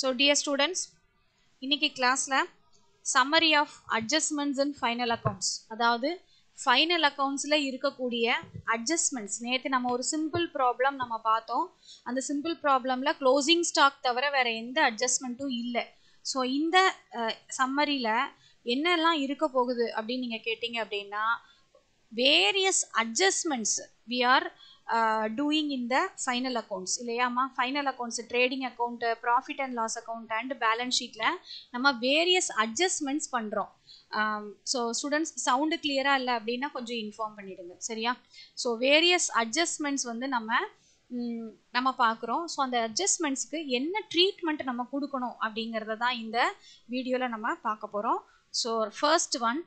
So dear students இன்றைக்கி கலாஸ்ல summary of adjustments and final accounts அதாவது ஃபைனல் அக்கௌண்ட்ஸில் இருக்கக்கூடிய adjustments நேற்று நம்ம ஒரு சிம்பிள் ப்ராப்ளம் நம்ம பார்த்தோம் அந்த சிம்பிள் ப்ராப்ளமில் closing ஸ்டாக் தவிர வேறு எந்த அட்ஜஸ்ட்மெண்ட்டும் இல்லை ஸோ இந்த சம்மரியில் என்னெல்லாம் இருக்க போகுது அப்படின்னு நீங்கள் கேட்டிங்க அப்படின்னா various adjustments we are doing in the final accounts இல்லையாம்மா final accounts trading account profit and loss account and balance ஷீட்டில் நம்ம வேரியஸ் அட்ஜஸ்ட்மெண்ட்ஸ் பண்ணுறோம் ஸோ ஸ்டூடெண்ட்ஸ் சவுண்டு கிளியராக இல்லை அப்படின்னா கொஞ்சம் இன்ஃபார்ம் பண்ணிடுங்க சரியா ஸோ வேரியஸ் அட்ஜஸ்ட்மெண்ட்ஸ் வந்து நம்ம நம்ம பார்க்குறோம் ஸோ அந்த அட்ஜஸ்ட்மெண்ட்ஸ்க்கு என்ன ட்ரீட்மெண்ட் நம்ம கொடுக்கணும் அப்படிங்கிறத தான் இந்த வீடியோவில் நம்ம பார்க்க போகிறோம் ஸோ ஃபர்ஸ்ட் ஒன்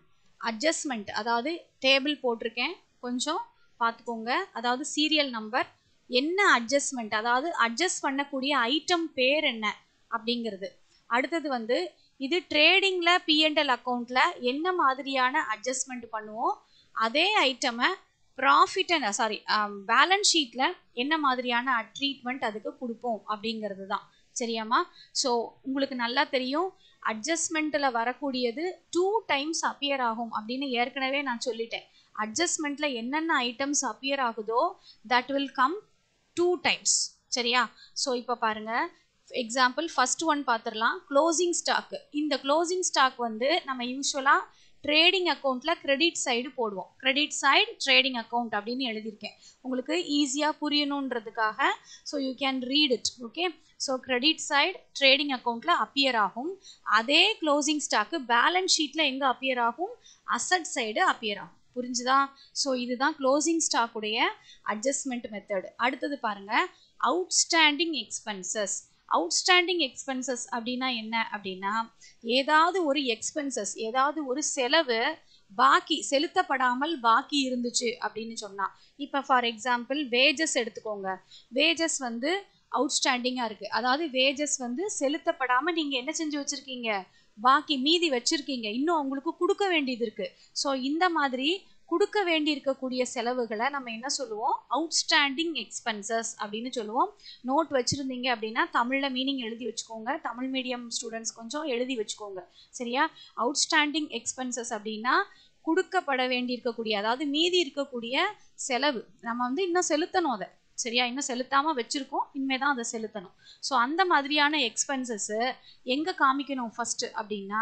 அட்ஜஸ்ட்மெண்ட் அதாவது டேபிள் போட்டிருக்கேன் கொஞ்சம் பார்த்துக்கோங்க அதாவது சீரியல் நம்பர் என்ன அட்ஜஸ்ட்மெண்ட் அதாவது அட்ஜஸ்ட் பண்ணக்கூடிய ஐட்டம் பேர் என்ன அப்படிங்கிறது அடுத்தது வந்து இது ட்ரேடிங்கில் பிஎன்எல் அக்கௌண்ட்டில் என்ன மாதிரியான அட்ஜஸ்ட்மெண்ட் பண்ணுவோம் அதே ஐட்டமை ப்ராஃபிட் அண்ட் சாரி பேலன்ஸ் ஷீட்டில் என்ன மாதிரியான ட்ரீட்மெண்ட் அதுக்கு கொடுப்போம் அப்படிங்கிறது தான் சரியாம்மா ஸோ உங்களுக்கு நல்லா தெரியும் அட்ஜஸ்ட்மெண்ட்டில் வரக்கூடியது டூ டைம்ஸ் அப்பியர் ஆகும் அப்படின்னு ஏற்கனவே நான் சொல்லிட்டேன் அட்ஜஸ்ட்மெண்ட்டில் என்னென்ன ஐட்டம்ஸ் அப்பியர் ஆகுதோ that will come two times சரியா ஸோ இப்போ பாருங்கள் எக்ஸாம்பிள் ஃபஸ்ட் ஒன் பார்த்துடலாம் க்ளோசிங் ஸ்டாக்கு இந்த க்ளோசிங் ஸ்டாக் வந்து நம்ம யூஸ்வலாக ட்ரேடிங் அக்கௌண்ட்டில் கிரெடிட் சைடு போடுவோம் கிரெடிட் சைடு ட்ரேடிங் அக்கௌண்ட் அப்படின்னு எழுதியிருக்கேன் உங்களுக்கு ஈஸியாக புரியணுன்றதுக்காக so you can read it okay so credit side trading அக்கௌண்ட்டில் அப்பியர் ஆகும் அதே க்ளோசிங் ஸ்டாக்கு பேலன்ஸ் ஷீட்டில் எங்கே அப்பியர் ஆகும் அசட் சைடு அப்பியர் ஆகும் புரிஞ்சுதா ஸோ இதுதான் க்ளோசிங் ஸ்டாக்குடைய அட்ஜஸ்ட்மெண்ட் மெத்தடு அடுத்தது பாருங்கள் அவுட்ஸ்டாண்டிங் எக்ஸ்பென்சஸ் அவுட்ஸ்டாண்டிங் எக்ஸ்பென்சஸ் அப்படின்னா என்ன அப்படின்னா ஏதாவது ஒரு எக்ஸ்பென்சஸ் ஏதாவது ஒரு செலவு பாக்கி செலுத்தப்படாமல் பாக்கி இருந்துச்சு அப்படின்னு சொன்னால் இப்போ ஃபார் எக்ஸாம்பிள் வேஜஸ் எடுத்துக்கோங்க வேஜஸ் வந்து அவுட்ஸ்டாண்டிங்காக இருக்குது அதாவது வேஜஸ் வந்து செலுத்தப்படாமல் நீங்கள் என்ன செஞ்சு வச்சுருக்கீங்க பாக்கி மீதி வச்சுருக்கீங்க இன்னும் அவங்களுக்கு கொடுக்க வேண்டியது இருக்குது ஸோ இந்த மாதிரி கொடுக்க வேண்டி இருக்கக்கூடிய செலவுகளை நம்ம என்ன சொல்லுவோம் அவுட்ஸ்டாண்டிங் எக்ஸ்பென்சஸ் அப்படின்னு சொல்லுவோம் நோட் வச்சுருந்தீங்க அப்படின்னா தமிழில் மீனிங் எழுதி வச்சுக்கோங்க தமிழ் மீடியம் ஸ்டூடெண்ட்ஸ் கொஞ்சம் எழுதி வச்சுக்கோங்க சரியா அவுட்ஸ்டாண்டிங் எக்ஸ்பென்சஸ் அப்படின்னா கொடுக்கப்பட வேண்டி இருக்கக்கூடிய அதாவது மீதி இருக்கக்கூடிய செலவு நம்ம வந்து இன்னும் செலுத்தணும் அதை சரியா இன்னும் செலுத்தாமல் வச்சுருக்கோம் இனிமேல் தான் அதை செலுத்தணும் ஸோ அந்த மாதிரியான எக்ஸ்பென்சஸ்ஸு எங்கே காமிக்கணும் ஃபஸ்ட்டு அப்படின்னா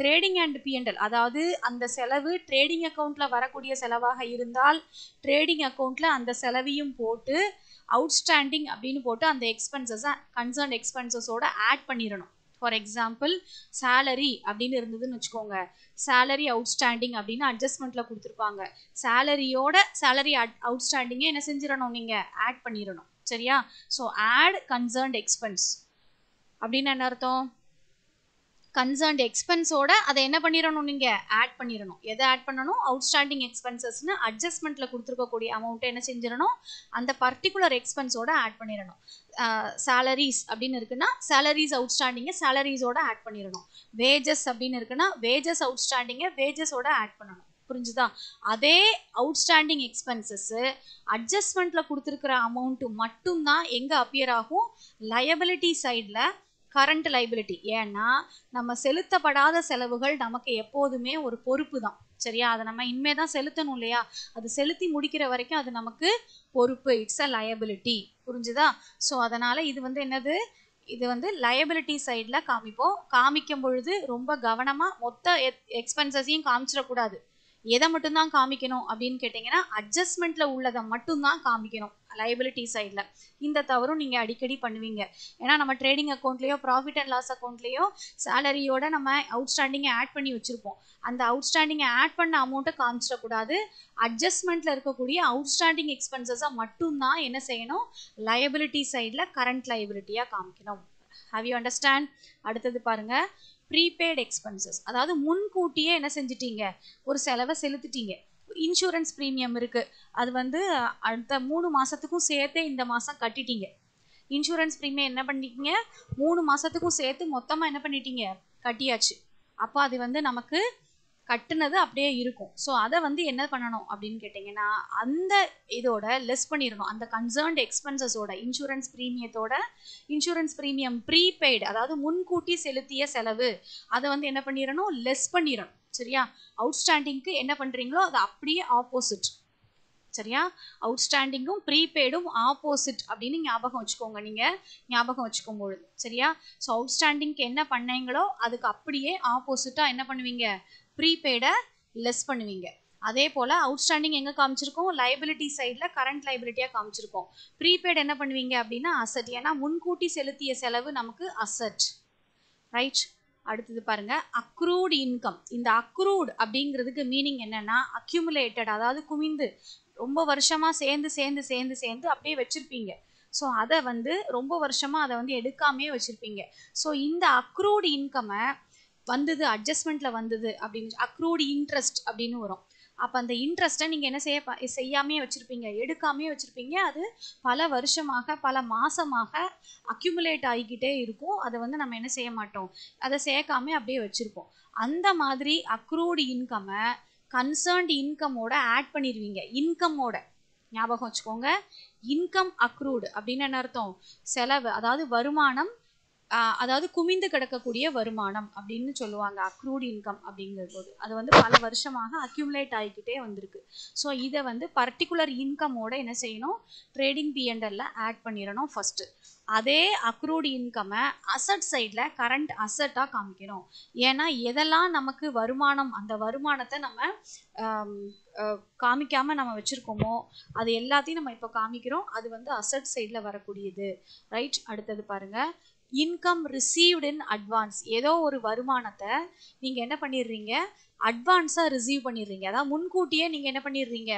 ட்ரேடிங் அண்ட் பிஎன்எல் அதாவது அந்த செலவு ட்ரேடிங் அக்கௌண்ட்டில் வரக்கூடிய செலவாக இருந்தால் ட்ரேடிங் அக்கௌண்ட்டில் அந்த செலவையும் போட்டு அவுட்ஸ்டாண்டிங் அப்படின்னு போட்டு அந்த எக்ஸ்பென்சஸை கன்சர்ன் எக்ஸ்பென்சஸோடு ஆட் பண்ணிடணும் ஃபார் எக்ஸாம்பிள் சேலரி அப்படின்னு இருந்ததுன்னு வச்சுக்கோங்க சேலரி அவுட்ஸ்டாண்டிங் அப்படின்னு அட்ஜஸ்ட்மெண்ட்டில் கொடுத்துருப்பாங்க சேலரியோட சேலரி அவுட்ஸ்டாண்டிங்கே என்ன செஞ்சிடணும் நீங்கள் ஆட் பண்ணிடணும் சரியா ஸோ ஆட் கன்சர்ன்ட் எக்ஸ்பென்ஸ் அப்படின்னு என்ன அர்த்தம் கன்சர்ன்ட் எக்ஸ்பென்ஸோட அதை என்ன பண்ணிடணும் நீங்கள் ஆட் பண்ணிடணும் எதை ஆட் பண்ணணும் அவுட்ஸ்டாண்டிங் எக்ஸ்பென்சஸ்னு அட்ஜஸ்ட்மெண்ட்டில் கொடுத்துருக்கக்கூடிய அமௌண்ட்டை என்ன செஞ்சிடணும் அந்த பர்டிகுலர் எக்ஸ்பென்ஸோட ஆட் பண்ணிடணும் சேலரிஸ் அப்படின்னு இருக்குன்னா சேலரிஸ் அவுட்ஸ்டாண்டிங்கை சேலரிஸோட ஆட் பண்ணிடணும் வேஜஸ் அப்படின்னு இருக்குன்னா வேஜஸ் அவுட்ஸ்டாண்டிங்கை வேஜஸோட ஆட் பண்ணணும் புரிஞ்சுதா அதே அவுட்ஸ்டாண்டிங் எக்ஸ்பென்சஸ்ஸு அட்ஜஸ்ட்மெண்ட்டில் கொடுத்துருக்குற அமௌண்ட்டு மட்டும்தான் எங்கே அப்பியர் ஆகும் லயபிலிட்டி சைடில் கரண்ட் லைபிலிட்டி ஏன்னா நம்ம செலுத்தப்படாத செலவுகள் நமக்கு எப்போதுமே ஒரு பொறுப்பு தான் சரியா அதை நம்ம இனிமே தான் செலுத்தணும் இல்லையா அது செலுத்தி முடிக்கிற வரைக்கும் அது நமக்கு பொறுப்பு இட்ஸ் அ லயபிலிட்டி புரிஞ்சுதா ஸோ அதனால் இது வந்து என்னது இது வந்து லயபிலிட்டி சைடில் காமிப்போம் காமிக்கும் பொழுது ரொம்ப கவனமாக மொத்த எக்ஸ்பென்சஸையும் காமிச்சிடக்கூடாது எதை மட்டும்தான் காமிக்கணும் அப்படின்னு கேட்டிங்கன்னா அட்ஜஸ்ட்மெண்ட்டில் உள்ளதை மட்டும்தான் காமிக்கணும் லைபிலிட்டி சைடில் இந்த தவறும் நீங்கள் அடிக்கடி பண்ணுவீங்க ஏன்னா நம்ம ட்ரேடிங் அக்கௌண்ட்லேயோ ப்ராஃபிட் அண்ட் லாஸ் அக்கௌண்ட்லேயோ சேலரியோட நம்ம அவுட்ஸ்டாண்டிங்கை ஆட் பண்ணி வச்சுருப்போம் அந்த அவுட்ஸ்டாண்டிங்கை ஆட் பண்ண அமௌண்ட்டை காமிச்சிடக்கூடாது அட்ஜஸ்ட்மெண்ட்டில் இருக்கக்கூடிய அவுட்ஸ்டாண்டிங் எக்ஸ்பென்சஸாக மட்டும்தான் என்ன செய்யணும் லயபிலிட்டி சைடில் கரண்ட் லயபிலிட்டியாக காமிக்கணும் ஹவ் யூ அண்டர்ஸ்டாண்ட் அடுத்தது பாருங்கள் ப்ரீபெய்டு எக்ஸ்பென்சஸ் அதாவது முன்கூட்டியே என்ன செஞ்சிட்டீங்க ஒரு செலவை செலுத்திட்டீங்க இன்சூரன்ஸ் ப்ரீமியம் இருக்குது அது வந்து அடுத்த மூணு மாதத்துக்கும் சேர்த்தே இந்த மாதம் கட்டிட்டீங்க இன்சூரன்ஸ் ப்ரீமியம் என்ன பண்ணிட்டீங்க மூணு மாதத்துக்கும் சேர்த்து மொத்தமாக என்ன பண்ணிட்டீங்க கட்டியாச்சு அப்போ அது வந்து நமக்கு கட்டுனது அப்படியே இருக்கும் ஸோ அதை வந்து என்ன பண்ணணும் அப்படின்னு கேட்டிங்கன்னா அந்த இதோட லெஸ் பண்ணிடணும் அந்த கன்சர்ன்ட் எக்ஸ்பென்சஸோட இன்சூரன்ஸ் ப்ரீமியத்தோட இன்சூரன்ஸ் ப்ரீமியம் ப்ரீபெய்டு அதாவது முன்கூட்டி செலுத்திய செலவு அதை வந்து என்ன பண்ணிடணும் லெஸ் பண்ணிடணும் சரியா அவுட்ஸ்டாண்டிங்க்கு என்ன பண்ணுறீங்களோ அது அப்படியே ஆப்போசிட் சரியா அவுட்ஸ்டாண்டிங்கும் ப்ரீபெய்டும் ஆப்போசிட் அப்படின்னு ஞாபகம் வச்சுக்கோங்க நீங்கள் ஞாபகம் வச்சுக்கும் பொழுது சரியா ஸோ அவுட்ஸ்டாண்டிங்க்கு என்ன பண்ணீங்களோ அதுக்கு அப்படியே ஆப்போசிட்டாக என்ன பண்ணுவீங்க ப்ரீபெய்டை லெஸ் பண்ணுவீங்க அதே போல் அவுட்ஸ்டாண்டிங் எங்கே காமிச்சிருக்கோம் லைபிலிட்டி சைடில் கரண்ட் லைபிலிட்டியாக காமிச்சிருக்கோம் ப்ரீபெய்டு என்ன பண்ணுவீங்க அப்படின்னா அசட் ஏன்னா முன்கூட்டி செலுத்திய செலவு நமக்கு அசட் ரைட் அடுத்தது பாருங்க அக்ரூடு இன்கம் இந்த அக்ரூடு அப்படிங்கிறதுக்கு மீனிங் என்னன்னா அக்யூமுலேட்டட் அதாவது குமிந்து ரொம்ப வருஷமா சேர்ந்து சேர்ந்து சேர்ந்து சேர்ந்து அப்படியே வச்சிருப்பீங்க ஸோ அதை வந்து ரொம்ப வருஷமா அதை வந்து எடுக்காமே வச்சிருப்பீங்க ஸோ இந்த அக்ரூடு இன்கம்மை வந்தது அட்ஜஸ்ட்மெண்ட்ல வந்தது அப்படின்னு அக்ரூடு இன்ட்ரெஸ்ட் அப்படின்னு வரும் அப்போ அந்த இன்ட்ரெஸ்ட்டை நீங்கள் என்ன செய்ய செய்யாமே வச்சுருப்பீங்க எடுக்காமே வச்சுருப்பீங்க அது பல வருஷமாக பல மாதமாக அக்யூமுலேட் ஆகிக்கிட்டே இருக்கும் அதை வந்து நம்ம என்ன செய்ய மாட்டோம் அதை சேர்க்காமே அப்படியே வச்சுருப்போம் அந்த மாதிரி அக்ரூடு இன்கம்மை கன்சர்ன்டு இன்கமோட ஆட் பண்ணிடுவீங்க இன்கமோட ஞாபகம் வச்சுக்கோங்க இன்கம் அக்ரூடு அப்படின்னு என்ன அர்த்தம் செலவு அதாவது வருமானம் அதாவது குமிந்து கிடக்கக்கூடிய வருமானம் அப்படின்னு சொல்லுவாங்க அக்ரூட் இன்கம் அப்படிங்கிற போது அது வந்து பல வருஷமாக அக்யூமுலேட் ஆகிக்கிட்டே வந்திருக்கு ஸோ இதை வந்து பர்டிகுலர் இன்கமோட என்ன செய்யணும் ட்ரேடிங் பிஎன்எல்ல ஆட் பண்ணிடணும் ஃபஸ்ட்டு அதே அக்ரூடு இன்கம்மை அசட் சைடில் கரண்ட் அசட்டாக காமிக்கணும் ஏன்னா எதெல்லாம் நமக்கு வருமானம் அந்த வருமானத்தை நம்ம காமிக்காமல் நம்ம வச்சுருக்கோமோ அது எல்லாத்தையும் நம்ம இப்போ காமிக்கிறோம் அது வந்து அசட் சைடில் வரக்கூடியது ரைட் அடுத்தது பாருங்கள் இன்கம் ரிசீவ்ட் இன் அட்வான்ஸ் ஏதோ ஒரு வருமானத்தை நீங்கள் என்ன பண்ணிடுறீங்க அட்வான்ஸாக ரிசீவ் பண்ணிடுறீங்க அதாவது முன்கூட்டியே நீங்கள் என்ன பண்ணிடுறீங்க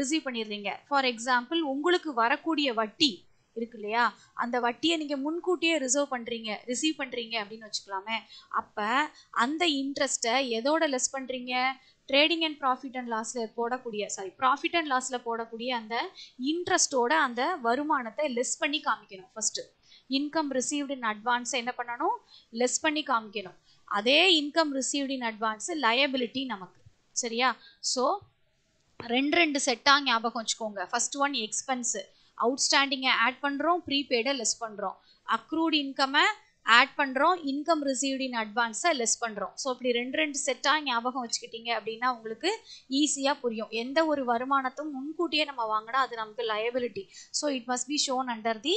ரிசீவ் பண்ணிடுறீங்க ஃபார் எக்ஸாம்பிள் உங்களுக்கு வரக்கூடிய வட்டி இருக்கு இல்லையா அந்த வட்டியை நீங்கள் முன்கூட்டியே ரிசர்வ் பண்ணுறீங்க ரிசீவ் பண்ணுறீங்க அப்படின்னு வச்சுக்கலாமே அப்போ அந்த இன்ட்ரெஸ்ட்டை எதோட லெஸ் பண்ணுறீங்க ட்ரேடிங் அண்ட் ப்ராஃபிட் அண்ட் லாஸில் போடக்கூடிய சாரி ப்ராஃபிட் அண்ட் லாஸில் போடக்கூடிய அந்த இன்ட்ரெஸ்ட்டோட அந்த வருமானத்தை லெஸ் பண்ணி காமிக்கணும் ஃபஸ்ட்டு இன்கம் ரிசீவ்டு இன் அட்வான்ஸை என்ன பண்ணணும் லெஸ் பண்ணி காமிக்கணும் அதே income received in advance liability நமக்கு சரியா ஸோ ரெண்டு ரெண்டு செட்டாக ஞாபகம் வச்சுக்கோங்க ஃபர்ஸ்ட் ஒன் எக்ஸ்பென்ஸு அவுட்ஸ்டாண்டிங்கை ஆட் பண்ணுறோம் ப்ரீபெய்டை லெஸ் பண்ணுறோம் அக்ரூடு இன்கம்மை ஆட் பண்ணுறோம் இன்கம் ரிசீவ்ட் இன் அட்வான்ஸை லெஸ் பண்ணுறோம் ஸோ அப்படி ரெண்டு ரெண்டு செட்டாக ஞாபகம் வச்சுக்கிட்டீங்க அப்படின்னா உங்களுக்கு ஈஸியாக புரியும் எந்த ஒரு வருமானத்தும் முன்கூட்டியே நம்ம வாங்கினா அது நமக்கு liability so it must be shown under the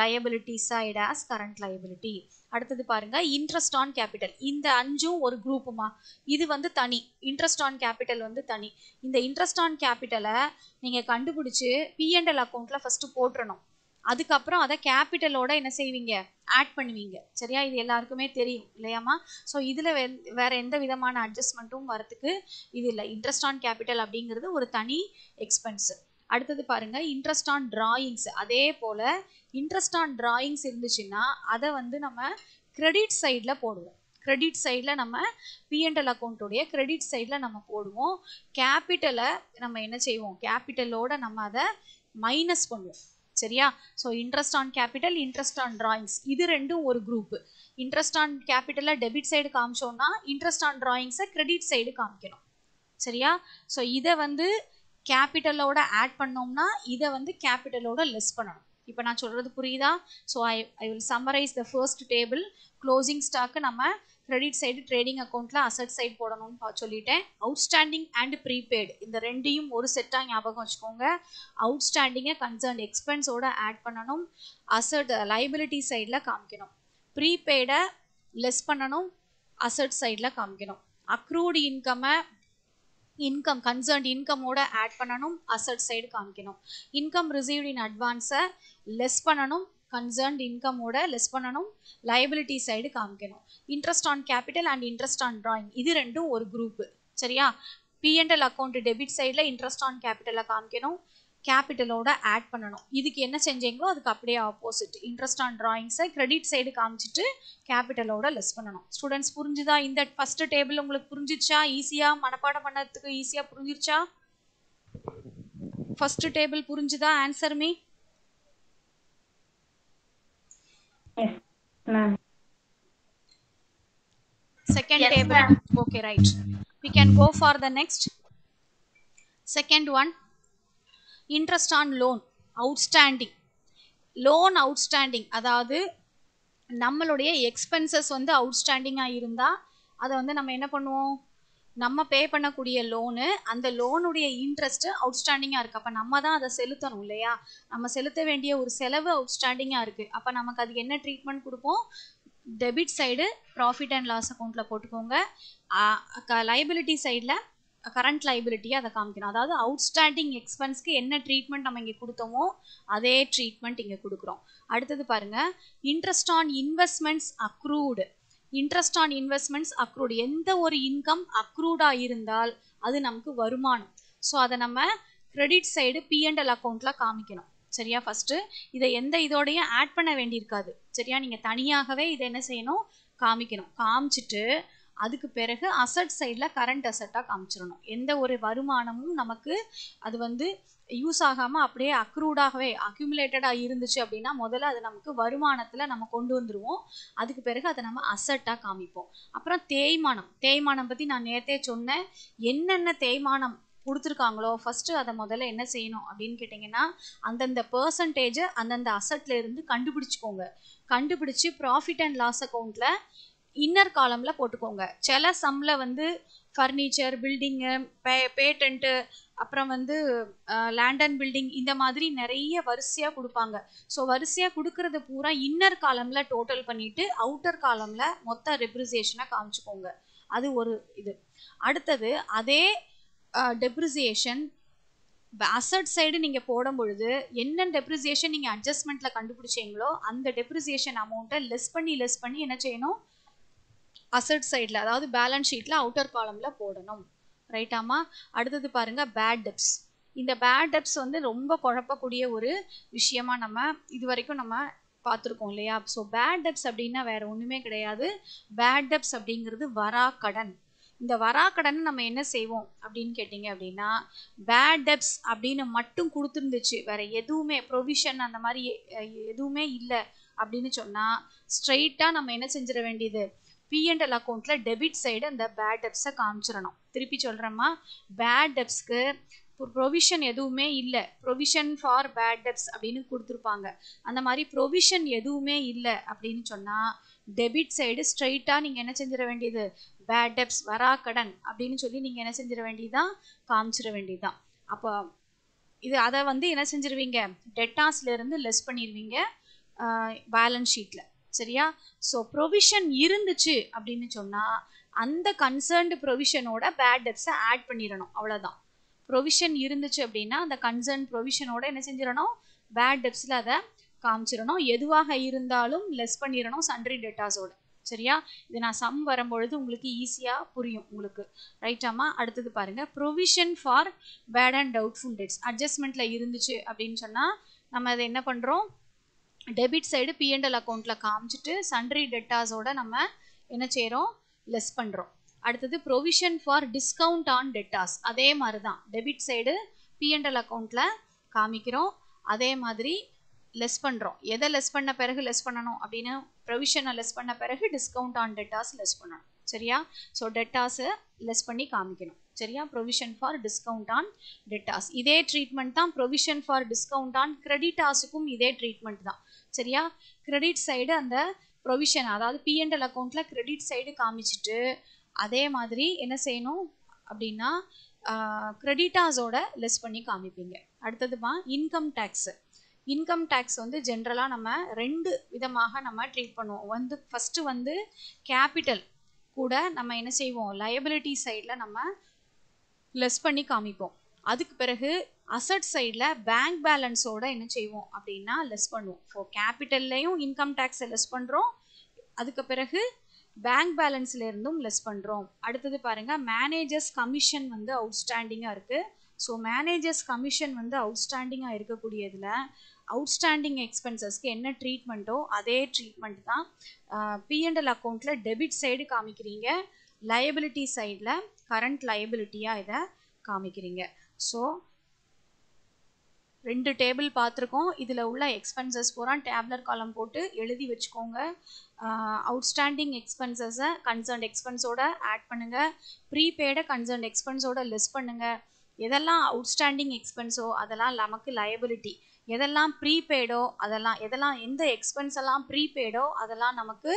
liability side as current liability அடுத்தது பாருங்க இன்ட்ரெஸ்ட் ஆன் கேபிட்டல் இந்த அஞ்சும் ஒரு குரூப்புமா இது வந்து தனி இன்ட்ரெஸ்ட் ஆன் கேபிட்டல் வந்து தனி இந்த இன்ட்ரெஸ்ட் ஆன் கேபிட்டலை நீங்கள் கண்டுபிடிச்சி பிஎன்எல் அக்கௌண்ட்டில் ஃபஸ்ட்டு போட்டுறணும் அதுக்கப்புறம் அதை கேபிட்டலோட என்ன செய்வீங்க ஆட் பண்ணுவீங்க சரியா இது எல்லாருக்குமே தெரியும் இல்லையாம்மா ஸோ இதில் வே வேறு எந்த விதமான அட்ஜஸ்ட்மெண்ட்டும் வரத்துக்கு இது இல்லை இன்ட்ரெஸ்ட் ஆன் கேபிட்டல் அப்படிங்கிறது ஒரு தனி எக்ஸ்பென்ஸு அடுத்தது பாருங்கள் இன்ட்ரெஸ்ட் ஆன் டிராயிங்ஸ் அதே போல் இன்ட்ரெஸ்ட் ஆன் டிராயிங்ஸ் இருந்துச்சுன்னா அதை வந்து நம்ம கிரெடிட் சைடில் போடுவோம் கிரெடிட் சைடில் நம்ம பிஎன்எல் அக்கௌண்ட்டுடைய கிரெடிட் சைடில் நம்ம போடுவோம் கேபிட்டலை நம்ம என்ன செய்வோம் கேபிட்டலோட நம்ம அதை மைனஸ் பண்ணுவோம் சரியா so interest on capital interest on drawings இது ரெண்டும் ஒரு குரூப் இன்ட்ரெஸ்ட் ஆன் கேபிட்டலில் டெபிட் சைடு காமிச்சோம்னா இன்ட்ரெஸ்ட் ஆன் டிராயிங்ஸை கிரெடிட் சைடு காமிக்கணும் சரியா ஸோ இதை வந்து கேபிட்டலோட ஆட் பண்ணோம்னா இதை வந்து கேபிட்டலோட லெஸ் பண்ணணும் இப்போ நான் சொல்கிறது புரியுதா so I I will summarise the first table closing stock நம்ம கிரெடிட் சைடு ட்ரேடிங் அக்கௌண்ட்டில் அசட் சைடு போடணும்னு சொல்லிட்டேன் அவுட்ஸ்டாண்டிங் அண்ட் ப்ரீபெய்டு இந்த ரெண்டையும் ஒரு செட்டாக ஞாபகம் வச்சுக்கோங்க அவுட்ஸ்டாண்டிங்கை கன்சர்ன் எக்ஸ்பென்ஸோட ஆட் பண்ணணும் அசட் லைபிலிட்டி சைடில் காமிக்கணும் ப்ரீபெய்டை லெஸ் பண்ணணும் அசட் சைடில் காமிக்கணும் அக்ரூடு இன்கம்மை இன்கம் கன்சர்ன்ட் இன்கமோட ஆட் பண்ணணும் அசட் சைடு காமிக்கணும் இன்கம் ரிசீவ்ட் இன் அட்வான்ஸை லெஸ் பண்ணணும் கன்சர்ன்ட் இன்கமோட லெஸ் பண்ணணும் லைபிலிட்டி சைடு காமிக்கணும் interest on capital and interest on drawing இது ரெண்டும் ஒரு குரூப்பு சரியா பிஎன்எல் அக்கௌண்ட் டெபிட் சைடில் இன்ட்ரெஸ்ட் ஆன் கேபிட்டலை காமிக்கணும் கேபிட்டலோட ஆட் பண்ணணும் இதுக்கு என்ன செஞ்சீங்களோ அதுக்கு அப்படியே ஆப்போசிட் இன்ட்ரெஸ்ட் ஆன் ட்ராயிங்ஸை கிரெடிட் சைடு காமிச்சிட்டு கேபிட்டலோட லெஸ் பண்ணணும் ஸ்டூடெண்ட்ஸ் புரிஞ்சுதா இந்த ஃபஸ்ட்டு டேபிள் உங்களுக்கு புரிஞ்சிச்சா ஈஸியாக மனப்பாடம் பண்ணுறதுக்கு ஈஸியாக புரிஞ்சிருச்சா ஃபஸ்ட்டு டேபிள் புரிஞ்சுதா answer me Second yes, table. Okay, right. We can go for the next. Second one. Interest on loan. Outstanding. Loan outstanding அதாவது நம்மளுடைய எக்ஸ்பென்சஸ் வந்து அவுட்ஸ்டாண்டிங்காக இருந்தால் அதை வந்து நம்ம என்ன பண்ணுவோம் நம்ம பே பண்ணக்கூடிய லோனு அந்த லோனுடைய இன்ட்ரெஸ்ட்டு அவுட்ஸ்டாண்டிங்காக இருக்குது அப்போ நம்ம தான் அதை செலுத்தணும் இல்லையா நம்ம செலுத்த வேண்டிய ஒரு செலவு அவுட்ஸ்டாண்டிங்காக இருக்குது அப்போ நமக்கு அதுக்கு என்ன ட்ரீட்மெண்ட் கொடுப்போம் debit side profit and loss அக்கௌண்ட்டில் போட்டுக்கோங்க லைபிலிட்டி சைடில் கரண்ட் லைபிலிட்டியை அதை காமிக்கணும் அதாவது அவுட்ஸ்டாண்டிங் எக்ஸ்பென்ஸ்க்கு என்ன ட்ரீட்மெண்ட் நம்ம இங்கே கொடுத்தோமோ அதே ட்ரீட்மெண்ட் இங்கே கொடுக்குறோம் அடுத்தது பாருங்கள் interest on investments accrued interest on investments accrued எந்த ஒரு இன்கம் அக்ரூடாக இருந்தால் அது நமக்கு வருமானம் ஸோ அதை நம்ம கிரெடிட் சைடு பிஎன்எல் அக்கௌண்ட்டில் காமிக்கணும் சரியா ஃபஸ்ட்டு இதை எந்த இதோடையும் ஆட் பண்ண வேண்டியிருக்காது சரியா நீங்கள் தனியாகவே இதை என்ன செய்யணும் காமிக்கணும் காமிச்சிட்டு அதுக்கு பிறகு அசட் சைடில் கரண்ட் அசட்டாக காமிச்சிடணும் எந்த ஒரு வருமானமும் நமக்கு அது வந்து யூஸ் ஆகாமல் அப்படியே அக்ரூடாகவே அக்யூமுலேட்டடாக இருந்துச்சு அப்படின்னா முதல்ல அது நமக்கு வருமானத்தில் நம்ம கொண்டு வந்துடுவோம் அதுக்கு பிறகு அதை நம்ம அசட்டாக காமிப்போம் அப்புறம் தேய்மானம் தேய்மானம் பற்றி நான் நேரத்தே சொன்னேன் என்னென்ன தேய்மானம் கொடுத்துருக்காங்களோ ஃபஸ்ட்டு அதை முதல்ல என்ன செய்யணும் அப்படின்னு கேட்டிங்கன்னா அந்தந்த பர்சன்டேஜை அந்தந்த அசட்டில் இருந்து கண்டுபிடிச்சிக்கோங்க கண்டுபிடிச்சி ப்ராஃபிட் அண்ட் லாஸ் அக்கௌண்ட்டில் இன்னர் காலமில் போட்டுக்கோங்க சில சம்மில் வந்து ஃபர்னிச்சர் பில்டிங்கு பே பேட்டன்ட்டு அப்புறம் வந்து லேண்ட் அண்ட் பில்டிங் இந்த மாதிரி நிறைய வரிசையாக கொடுப்பாங்க ஸோ வரிசையாக கொடுக்கறது பூரா இன்னர் காலமில் டோட்டல் பண்ணிவிட்டு அவுட்டர் காலமில் மொத்த ரெப்ரிசியேஷனை காமிச்சுக்கோங்க அது ஒரு இது அடுத்தது அதே டெப்ரிசியேஷன் அசட் சைடு நீங்கள் போடும் பொழுது என்ன டெப்ரிசியேஷன் நீங்கள் அட்ஜஸ்ட்மெண்ட்டில் கண்டுபிடிச்சிங்களோ அந்த டெப்ரிசியேஷன் அமௌண்ட்டை லெஸ் பண்ணி லெஸ் பண்ணி என்ன செய்யணும் அசட் சைடில் அதாவது பேலன்ஸ் ஷீட்டில் அவுட்டர் காலமில் போடணும் ரைட்டாமா அடுத்தது பாருங்கள் பேட் டெப்ஸ் இந்த பேட் டெப்ஸ் வந்து ரொம்ப குழப்பக்கூடிய ஒரு விஷயமா நம்ம இது வரைக்கும் நம்ம பார்த்துருக்கோம் இல்லையா ஸோ பேட் டெப்ஸ் அப்படின்னா வேறு ஒன்றுமே கிடையாது பேட் டெப்ஸ் அப்படிங்கிறது வரா கடன் இந்த வராக்கடன் நம்ம என்ன செய்வோம் அப்படின்னு கேட்டிங்க அப்படின்னா பேட் டெப்ஸ் அப்படின்னு மட்டும் கொடுத்துருந்துச்சு வேற எதுவுமே ப்ரொவிஷன் அந்த மாதிரி எதுவுமே இல்லை அப்படின்னு சொன்னால் ஸ்ட்ரைட்டாக நம்ம என்ன செஞ்சிட வேண்டியது பிஎன்எல் அக்கௌண்ட்டில் டெபிட் சைடு அந்த பேட் டெப்ஸை காமிச்சிடணும் திருப்பி சொல்கிறோமா பேட் டெப்ஸ்க்கு ப்ரொவிஷன் எதுவுமே இல்லை ப்ரொவிஷன் ஃபார் பேட் டெப்ஸ் அப்படின்னு கொடுத்துருப்பாங்க அந்த மாதிரி ப்ரொவிஷன் எதுவுமே இல்லை அப்படின்னு சொன்னால் டெபிட் சைடு ஸ்ட்ரைட்டாக நீங்கள் என்ன செஞ்சிட வேண்டியது பேட் டெப்ஸ் வரா கடன் அப்படின்னு சொல்லி நீங்கள் என்ன செஞ்சிட வேண்டியதுதான் காமிச்சிட வேண்டியதுதான் அப்போ இது அதை வந்து என்ன செஞ்சிருவீங்க டெட்டாஸ்லேருந்து லெஸ் பண்ணிடுவீங்க பேலன்ஸ் ஷீட்டில் சரியா ஸோ ப்ரொவிஷன் இருந்துச்சு அப்படின்னு சொன்னால் அந்த கன்சர்ன்டு ப்ரொவிஷனோட பேட் டெப்ஸை ஆட் பண்ணிடணும் அவ்வளோதான் ப்ரொவிஷன் இருந்துச்சு அப்படின்னா அந்த கன்சர்ன் ப்ரொவிஷனோட என்ன செஞ்சிடணும் பேட் டெப்ஸில் அதை காமிச்சிடணும் எதுவாக இருந்தாலும் லெஸ் பண்ணிடணும் சன்றி டேட்டாஸோட சரியா இது நான் சம் வரும்பொழுது உங்களுக்கு ஈஸியாக புரியும் உங்களுக்கு ரைட்டாமா அடுத்தது பாருங்கள் provision for bad and doubtful debts அட்ஜஸ்ட்மெண்ட்டில் இருந்துச்சு அப்படின்னு சொன்னால் நம்ம அதை என்ன பண்ணுறோம் டெபிட் சைடு பிஎன்எல் அக்கௌண்ட்டில் காமிச்சிட்டு சன்ட்ரி டெட்டாஸோட நம்ம என்ன செய்கிறோம் லெஸ் பண்ணுறோம் அடுத்தது provision for discount on debtors அதே மாதிரி தான் டெபிட் சைடு பிஎன்எல் அக்கௌண்ட்டில் காமிக்கிறோம் அதே மாதிரி லெஸ் பண்ணுறோம் எதை லெஸ் பண்ண பிறகு லெஸ் பண்ணணும் அப்படின்னு ப்ரொவிஷனை லெஸ் பண்ண பிறகு டிஸ்கவுண்ட் ஆன் டெட்டாஸ் லெஸ் பண்ணணும் சரியா ஸோ டெட்டாஸை லெஸ் பண்ணி காமிக்கணும் சரியா provision for discount on debtors இதே ட்ரீட்மெண்ட் தான் ப்ரொவிஷன் ஃபார் டிஸ்கவுண்ட் ஆன் ஆஸுக்கும் இதே ட்ரீட்மெண்ட் தான் சரியா கிரெடிட் சைடு அந்த ப்ரொவிஷன் அதாவது பிஎன்எல் அக்கௌண்ட்டில் கிரெடிட் சைடு காமிச்சிட்டு அதே மாதிரி என்ன செய்யணும் அப்படின்னா கிரெடிட்டாஸோட லெஸ் பண்ணி காமிப்பீங்க அடுத்ததுமா இன்கம் டேக்ஸு இன்கம் டேக்ஸ் வந்து ஜென்ரலாக நம்ம ரெண்டு விதமாக நம்ம ட்ரீட் பண்ணுவோம் வந்து ஃபஸ்ட்டு வந்து கேபிட்டல் கூட நம்ம என்ன செய்வோம் லயபிலிட்டி சைடில் நம்ம லெஸ் பண்ணி காமிப்போம் அதுக்கு பிறகு அசட் சைடில் பேங்க் பேலன்ஸோட என்ன செய்வோம் அப்படின்னா லெஸ் பண்ணுவோம் ஸோ கேபிட்டல்லையும் இன்கம் டேக்ஸை லெஸ் பண்ணுறோம் அதுக்கு பிறகு பேங்க் பேலன்ஸ்லேருந்தும் லெஸ் பண்ணுறோம் அடுத்தது பாருங்கள் மேனேஜர்ஸ் கமிஷன் வந்து அவுட்ஸ்டாண்டிங்காக இருக்குது ஸோ மேனேஜர்ஸ் கமிஷன் வந்து அவுட்ஸ்டாண்டிங்காக இருக்கக்கூடியதில் அவுட்ஸ்டாண்டிங் எக்ஸ்பென்சஸ்க்கு என்ன ட்ரீட்மெண்ட்டோ அதே ட்ரீட்மெண்ட் தான் பிஎன்எல் அக்கௌண்ட்டில் டெபிட் சைடு காமிக்கிறீங்க லயபிலிட்டி சைடில் கரண்ட் லயபிலிட்டியாக இதை காமிக்கிறீங்க ஸோ ரெண்டு டேபிள் பார்த்துருக்கோம் இதில் உள்ள எக்ஸ்பென்சஸ் பூரா டேப்லர் காலம் போட்டு எழுதி வச்சுக்கோங்க அவுட்ஸ்டாண்டிங் எக்ஸ்பென்சஸை கன்சர்ன்ட் எக்ஸ்பென்ஸோட ஆட் பண்ணுங்கள் ப்ரீபெய்டை கன்சர்ன்ட் எக்ஸ்பென்ஸோட லிஸ்ட் பண்ணுங்கள் எதெல்லாம் அவுட்ஸ்டாண்டிங் எக்ஸ்பென்ஸோ அதெல்லாம் நமக்கு லயபிலிட்டி எதெல்லாம் ப்ரீபெய்டோ அதெல்லாம் எதெல்லாம் எந்த எக்ஸ்பென்ஸ் எல்லாம் ப்ரீபெய்டோ அதெல்லாம் நமக்கு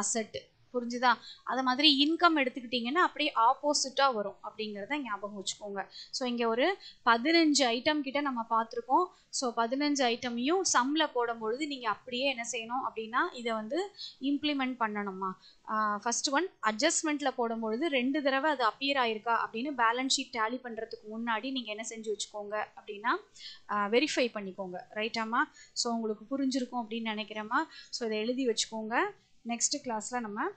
அசட்டு புரிஞ்சுதா அது மாதிரி இன்கம் எடுத்துக்கிட்டிங்கன்னா அப்படியே ஆப்போசிட்டாக வரும் அப்படிங்கிறத ஞாபகம் வச்சுக்கோங்க ஸோ இங்கே ஒரு பதினஞ்சு ஐட்டம் கிட்ட நம்ம பார்த்துருக்கோம் ஸோ பதினஞ்சு ஐட்டமையும் சம்மில் போடும்பொழுது நீங்கள் அப்படியே என்ன செய்யணும் அப்படின்னா இதை வந்து இம்ப்ளிமெண்ட் பண்ணணுமா ஃபஸ்ட் ஒன் அட்ஜஸ்ட்மெண்ட்டில் போடும்பொழுது ரெண்டு தடவை அது அப்பியர் ஆயிருக்கா அப்படின்னு பேலன்ஸ் ஷீட் டேலி பண்ணுறதுக்கு முன்னாடி நீங்கள் என்ன செஞ்சு வச்சுக்கோங்க அப்படின்னா வெரிஃபை பண்ணிக்கோங்க ரைட்டாம்மா ஸோ உங்களுக்கு புரிஞ்சிருக்கும் அப்படின்னு நினைக்கிறேம்மா ஸோ இதை எழுதி வச்சுக்கோங்க நெக்ஸ்ட் கிளாஸில் நம்ம